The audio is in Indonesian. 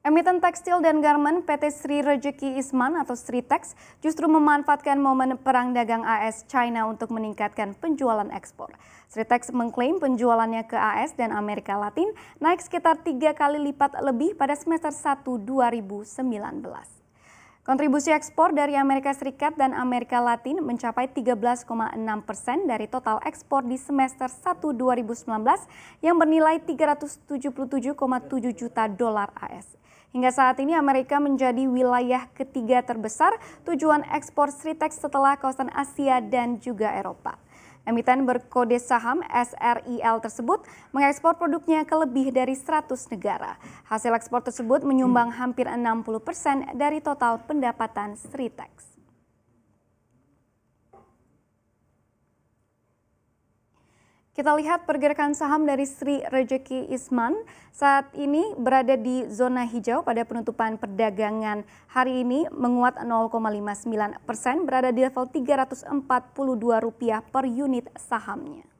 Emiten tekstil dan garmen PT Sri Rejeki Isman atau Sri Tex justru memanfaatkan momen perang dagang AS China untuk meningkatkan penjualan ekspor. Sri Tex mengklaim penjualannya ke AS dan Amerika Latin naik sekitar tiga kali lipat lebih pada semester 1 2019. Kontribusi ekspor dari Amerika Serikat dan Amerika Latin mencapai 13,6 persen dari total ekspor di semester 1 2019 yang bernilai 377,7 juta dolar AS. Hingga saat ini Amerika menjadi wilayah ketiga terbesar tujuan ekspor Sritex setelah kawasan Asia dan juga Eropa. Emiten berkode saham SRIL tersebut mengekspor produknya ke lebih dari 100 negara. Hasil ekspor tersebut menyumbang hampir 60 persen dari total pendapatan Sritex. Kita lihat pergerakan saham dari Sri Rejeki Isman saat ini berada di zona hijau pada penutupan perdagangan hari ini menguat 0,59 persen berada di level 342 rupiah per unit sahamnya.